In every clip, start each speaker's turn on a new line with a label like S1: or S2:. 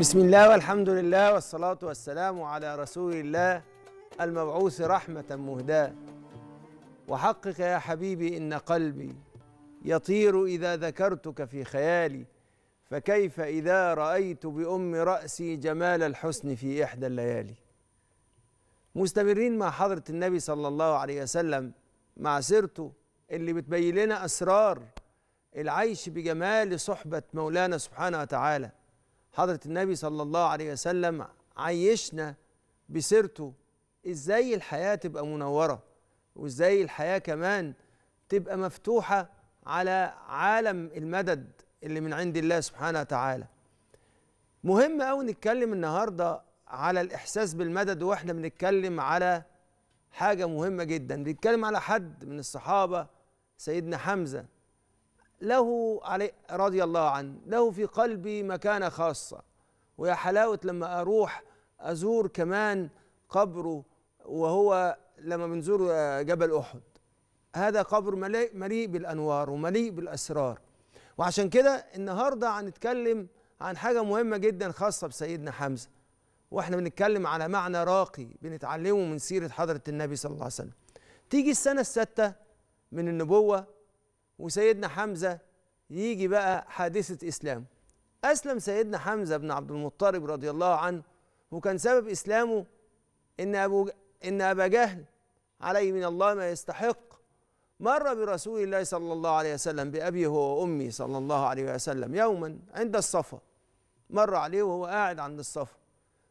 S1: بسم الله والحمد لله والصلاة والسلام على رسول الله المبعوث رحمة مهداة وحقك يا حبيبي إن قلبي يطير إذا ذكرتك في خيالي فكيف إذا رأيت بأم رأسي جمال الحسن في إحدى الليالي مستمرين مع حضرة النبي صلى الله عليه وسلم مع سيرته اللي بتبين لنا أسرار العيش بجمال صحبة مولانا سبحانه وتعالى حضرة النبي صلى الله عليه وسلم عيشنا بسيرته ازاي الحياة تبقى منورة وازاي الحياة كمان تبقى مفتوحة على عالم المدد اللي من عند الله سبحانه وتعالى مهم أو نتكلم النهاردة على الإحساس بالمدد وإحنا بنتكلم على حاجة مهمة جدا بنتكلم على حد من الصحابة سيدنا حمزة له علي رضي الله عنه له في قلبي مكانة خاصة ويا حلاوة لما أروح أزور كمان قبره وهو لما بنزور جبل أحد هذا قبر مليء, مليء بالأنوار ومليء بالأسرار وعشان كده النهاردة هنتكلم عن حاجة مهمة جدا خاصة بسيدنا حمزة واحنا بنتكلم على معنى راقي بنتعلمه من سيرة حضرة النبي صلى الله عليه وسلم تيجي السنة الستة من النبوة وسيدنا حمزة يجي بقى حادثة إسلامه أسلم سيدنا حمزة بن عبد المطلب رضي الله عنه وكان سبب إسلامه إن أبو إن أبا جهل عليه من الله ما يستحق مر برسول الله صلى الله عليه وسلم بأبي هو وأمي صلى الله عليه وسلم يوما عند الصفا مر عليه وهو قاعد عند الصفا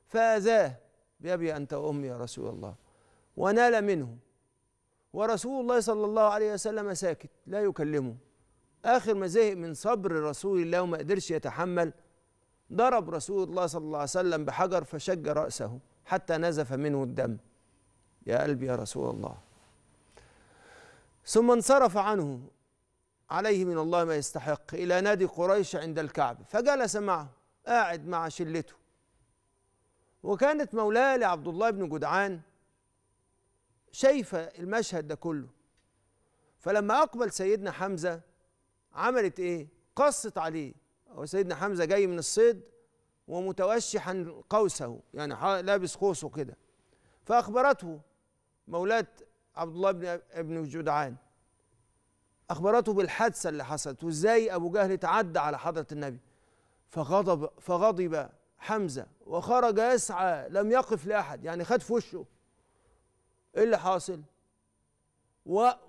S1: فأذاه بأبي أنت وأمي يا رسول الله ونال منه ورسول الله صلى الله عليه وسلم ساكت لا يكلمه آخر ما زهق من صبر رسول الله وما قدرش يتحمل ضرب رسول الله صلى الله عليه وسلم بحجر فشج رأسه حتى نزف منه الدم يا قلبي يا رسول الله ثم انصرف عنه عليه من الله ما يستحق إلى نادي قريش عند الكعبة فجلس معه قاعد مع شلته وكانت مولاه لعبد الله بن جدعان شايفه المشهد ده كله فلما اقبل سيدنا حمزه عملت ايه قصت عليه هو سيدنا حمزه جاي من الصيد ومتوشحا قوسه يعني لابس قوسه كده فاخبرته مولاه عبد الله بن ابن جدعان اخبرته بالحادثه اللي حصلت وازاي ابو جهل اتعدى على حضره النبي فغضب فغضب حمزه وخرج يسعى لم يقف لاحد يعني خد في وشه ايه اللي حاصل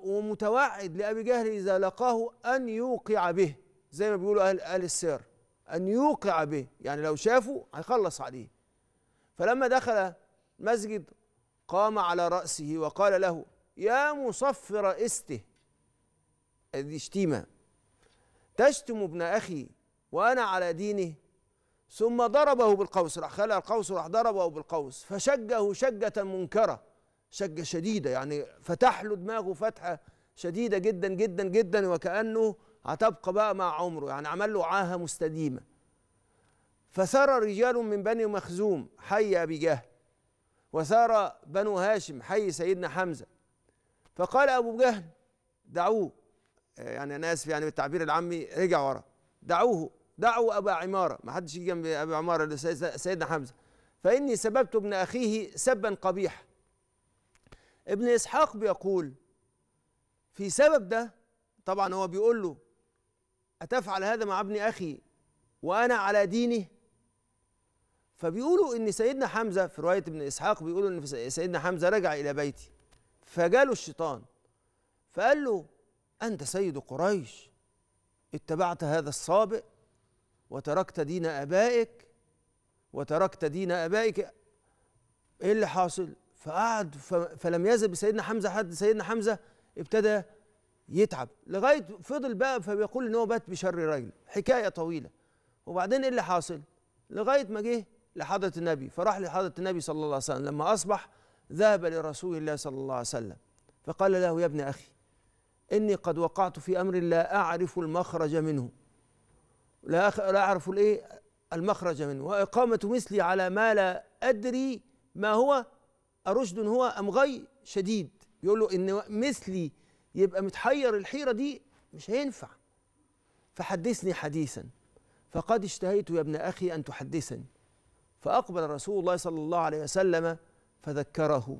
S1: ومتوعد لأبي جهل إذا لقاه أن يوقع به زي ما بيقولوا أهل, أهل السير أن يوقع به يعني لو شافه هيخلص عليه فلما دخل مسجد قام على رأسه وقال له يا مصفر استه هذه شتيمة تشتم ابن أخي وأنا على دينه ثم ضربه بالقوس راح خلع القوس راح ضربه بالقوس فشجه شجة منكرة شجة شديدة يعني فتح له دماغه فتحة شديدة جدا جدا جدا وكأنه هتبقى بقى مع عمره يعني عمل له عاهة مستديمة فثار رجال من بني مخزوم حي أبي جهل وثار بنو هاشم حي سيدنا حمزة فقال أبو جهل دعوه آه، يعني أنا آسف يعني بالتعبير العامي رجع ورا دعوه دعوا أبا عمارة ما حدش يجي جنب أبا عمارة سيدنا حمزة فإني سببت ابن أخيه سبا قبيحا ابن إسحاق بيقول في سبب ده طبعا هو بيقول له أتفعل هذا مع ابن أخي وأنا على دينه فبيقولوا إن سيدنا حمزة في رواية ابن إسحاق بيقولوا إن سيدنا حمزة رجع إلى بيتي فجاله الشيطان فقال له أنت سيد قريش اتبعت هذا السابق وتركت دين أبائك وتركت دين أبائك إيه اللي حاصل؟ فقعد فلم يزل بسيدنا حمزه حد سيدنا حمزه ابتدى يتعب لغايه فضل بقى فبيقول ان هو بات بشر رجل حكايه طويله وبعدين ايه اللي حاصل؟ لغايه ما جه لحضره النبي فراح لحضره النبي صلى الله عليه وسلم لما اصبح ذهب لرسول الله صلى الله عليه وسلم فقال له يا ابن اخي اني قد وقعت في امر لا اعرف المخرج منه لا لا اعرف الايه المخرج منه واقامه مثلي على ما لا ادري ما هو أرشد هو أم غي شديد يقول له إن مثلي يبقى متحير الحيرة دي مش هينفع فحدثني حديثا فقد اشتهيت يا ابن أخي أن تحدثني فأقبل رسول الله صلى الله عليه وسلم فذكره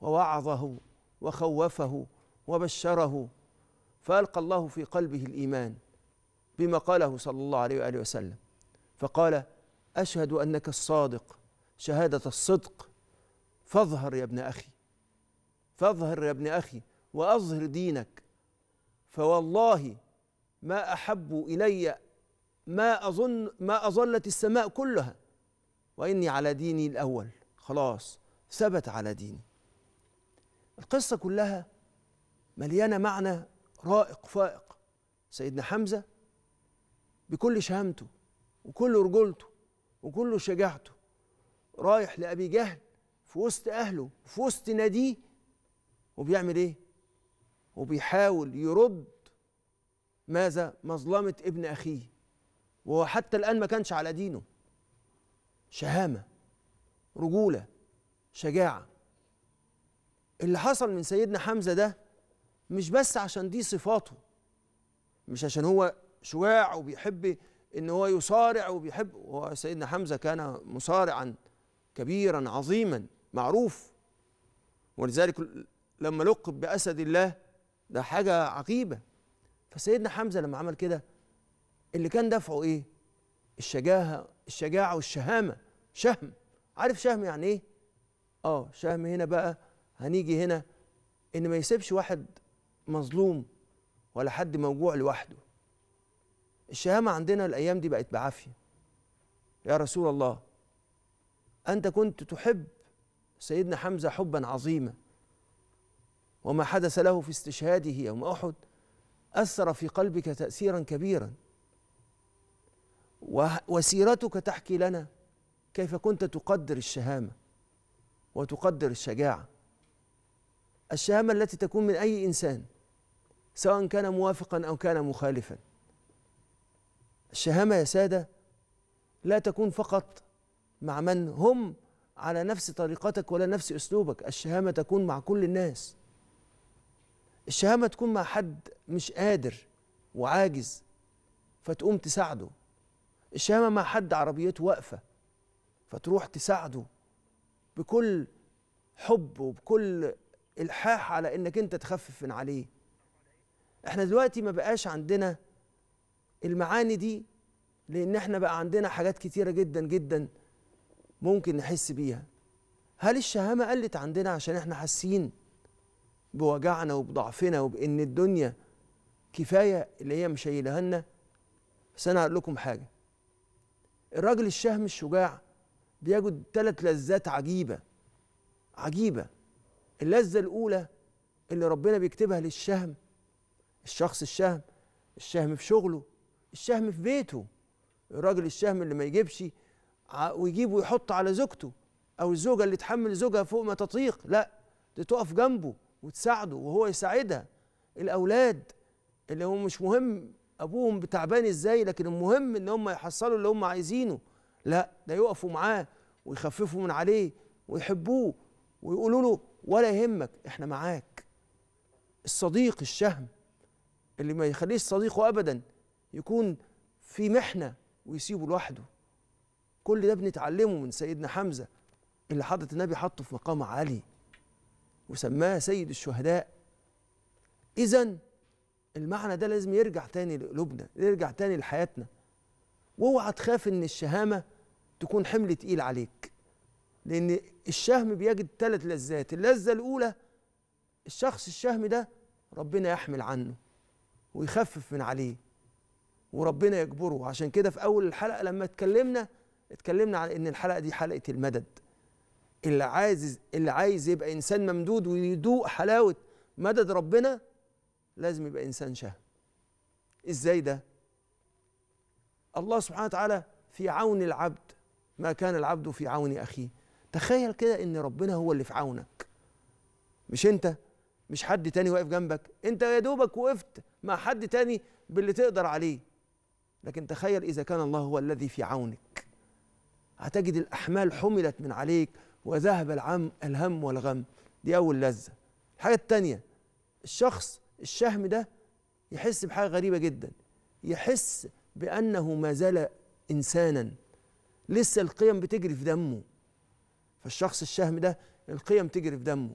S1: ووعظه وخوفه وبشره فألقى الله في قلبه الإيمان بما قاله صلى الله عليه وآله وسلم فقال أشهد أنك الصادق شهادة الصدق فاظهر يا ابن اخي فاظهر يا ابن اخي واظهر دينك فوالله ما احب الي ما اظن ما اظلت السماء كلها واني على ديني الاول خلاص ثبت على ديني القصه كلها مليانه معنى رائق فائق سيدنا حمزه بكل شهامته وكل رجولته وكل شجاعته رايح لابي جهل في وسط اهله في وسط ناديه وبيعمل ايه وبيحاول يرد ماذا مظلمه ابن اخيه وهو حتى الان ما كانش على دينه شهامه رجوله شجاعه اللي حصل من سيدنا حمزه ده مش بس عشان دي صفاته مش عشان هو شواع وبيحب ان هو يصارع وبيحب وسيدنا حمزه كان مصارعا كبيرا عظيما معروف ولذلك لما لقب بأسد الله ده حاجة عقيبة فسيدنا حمزة لما عمل كده اللي كان دافعه إيه؟ الشجاعة الشجاعة والشهامة شهم عارف شهم يعني إيه؟ آه شهم هنا بقى هنيجي هنا إن ما يسيبش واحد مظلوم ولا حد موجوع لوحده الشهامة عندنا الأيام دي بقت بعافية يا رسول الله أنت كنت تحب سيدنا حمزة حبا عظيما وما حدث له في استشهاده يوم أحد أثر في قلبك تأثيرا كبيرا وسيرتك تحكي لنا كيف كنت تقدر الشهامة وتقدر الشجاعة الشهامة التي تكون من أي إنسان سواء كان موافقا أو كان مخالفا الشهامة يا سادة لا تكون فقط مع من هم على نفس طريقتك ولا نفس اسلوبك الشهامه تكون مع كل الناس الشهامه تكون مع حد مش قادر وعاجز فتقوم تساعده الشهامه مع حد عربيته واقفه فتروح تساعده بكل حب وبكل الحاح على انك انت تخفف من عليه احنا دلوقتي ما بقاش عندنا المعاني دي لان احنا بقى عندنا حاجات كتيره جدا جدا ممكن نحس بيها هل الشهامة قلت عندنا عشان احنا حاسين بوجعنا وبضعفنا وبإن الدنيا كفاية اللي هي مشيلها لنا بس أنا هقول لكم حاجة الراجل الشهم الشجاع بيجد ثلاث لذات عجيبة عجيبة اللذة الأولى اللي ربنا بيكتبها للشهم الشخص الشهم الشهم في شغله الشهم في بيته الراجل الشهم اللي ما يجيبش ويجيب ويحط على زوجته او الزوجه اللي تحمل زوجها فوق ما تطيق لا دي تقف جنبه وتساعده وهو يساعدها الاولاد اللي هو مش مهم ابوهم تعبان ازاي لكن المهم ان هم يحصلوا اللي هم عايزينه لا ده يقفوا معاه ويخففوا من عليه ويحبوه ويقولوا له ولا يهمك احنا معاك الصديق الشهم اللي ما يخليش صديقه ابدا يكون في محنه ويسيبه لوحده كل ده بنتعلمه من سيدنا حمزة اللي حضرة النبي حطه في مقام عالي وسماه سيد الشهداء إذا المعنى ده لازم يرجع تاني لقلوبنا يرجع تاني لحياتنا واوعى تخاف ان الشهامة تكون حمل تقيل عليك لان الشهم بيجد ثلاث لذات اللذة الأولى الشخص الشهم ده ربنا يحمل عنه ويخفف من عليه وربنا يجبره عشان كده في أول الحلقة لما اتكلمنا اتكلمنا عن ان الحلقه دي حلقه المدد اللي عايز اللي عايز يبقى انسان ممدود ويدوق حلاوه مدد ربنا لازم يبقى انسان شهم ازاي ده الله سبحانه وتعالى في عون العبد ما كان العبد في عون اخيه تخيل كده ان ربنا هو اللي في عونك مش انت مش حد تاني واقف جنبك انت يا دوبك وقفت مع حد تاني باللي تقدر عليه لكن تخيل اذا كان الله هو الذي في عونك هتجد الأحمال حملت من عليك وذهب العم الهم والغم دي أول لذة الحاجة التانية الشخص الشهم ده يحس بحاجة غريبة جدا يحس بأنه ما زال إنسانا لسه القيم بتجري في دمه فالشخص الشهم ده القيم تجري في دمه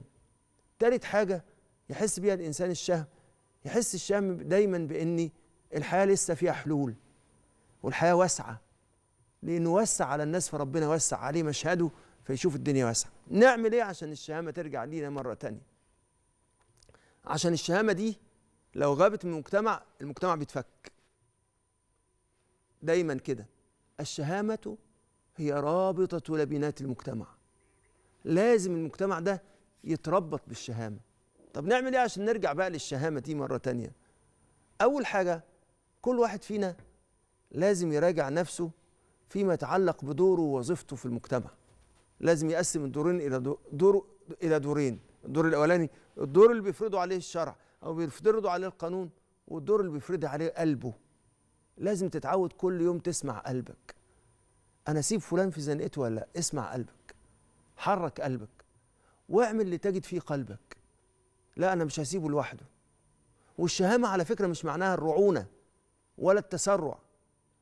S1: تالت حاجة يحس بيها الإنسان الشهم يحس الشهم دايما بإن الحياة لسه فيها حلول والحياة واسعة لأنه وسع على الناس فربنا وسع عليه مشهده فيشوف الدنيا واسعة نعمل إيه عشان الشهامة ترجع لينا مرة تانية عشان الشهامة دي لو غابت من المجتمع المجتمع بيتفك دايما كده الشهامة هي رابطة لبنات المجتمع لازم المجتمع ده يتربط بالشهامة طب نعمل ايه عشان نرجع بقى للشهامة دي مرة تانية أول حاجة كل واحد فينا لازم يراجع نفسه فيما يتعلق بدوره ووظيفته في المجتمع لازم يقسم الدورين الى دور, الى دورين الدور الاولاني الدور اللي بيفرضه عليه الشرع او بيفرضه عليه القانون والدور اللي بيفرضه عليه قلبه لازم تتعود كل يوم تسمع قلبك انا اسيب فلان في زنقته ولا لا اسمع قلبك حرك قلبك واعمل اللي تجد فيه قلبك لا انا مش هسيبه لوحده والشهامه على فكره مش معناها الرعونه ولا التسرع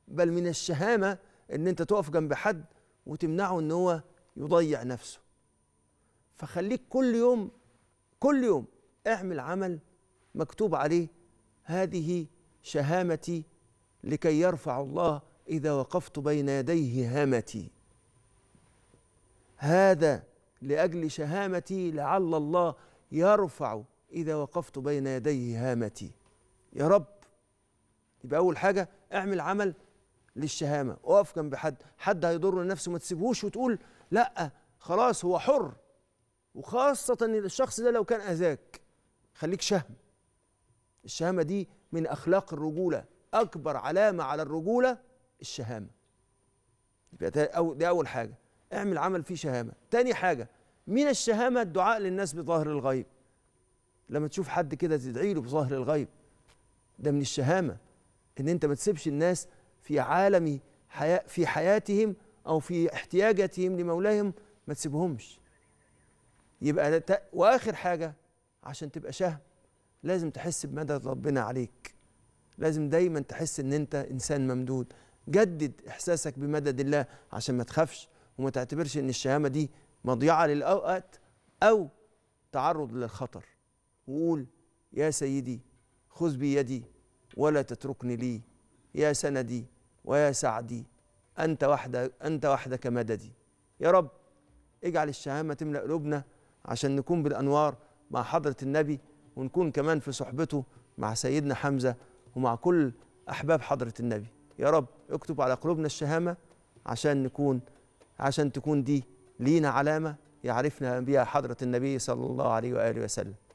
S1: بل من الشهامه ان انت تقف جنب حد وتمنعه ان هو يضيع نفسه فخليك كل يوم كل يوم اعمل عمل مكتوب عليه هذه شهامتي لكي يرفع الله اذا وقفت بين يديه هامتي هذا لاجل شهامتي لعل الله يرفع اذا وقفت بين يديه هامتي يا رب يبقى اول حاجه اعمل عمل للشهامه اقف جنب حد حد هيضر نفسه ما تسيبهوش وتقول لا خلاص هو حر وخاصه الشخص ده لو كان اذاك خليك شهم الشهامه دي من اخلاق الرجوله اكبر علامه على الرجوله الشهامه دي اول حاجه اعمل عمل فيه شهامه تاني حاجه من الشهامه الدعاء للناس بظاهر الغيب لما تشوف حد كده تدعي له بظاهر الغيب ده من الشهامه ان انت ما تسيبش الناس في عالم حياة في حياتهم أو في احتياجاتهم لمولاهم ما تسيبهمش يبقى وآخر حاجة عشان تبقى شهم لازم تحس بمدى ربنا عليك لازم دايما تحس ان انت انسان ممدود جدد احساسك بمدد الله عشان ما تخافش وما تعتبرش ان الشهامه دي مضيعه للاوقات او تعرض للخطر وقول يا سيدي خذ بيدي ولا تتركني لي يا سندي ويا سعدي أنت وحدك أنت وحدك مددي يا رب اجعل الشهامة تملأ قلوبنا عشان نكون بالأنوار مع حضرة النبي ونكون كمان في صحبته مع سيدنا حمزة ومع كل أحباب حضرة النبي يا رب اكتب على قلوبنا الشهامة عشان نكون عشان تكون دي لينا علامة يعرفنا بها حضرة النبي صلى الله عليه وآله وسلم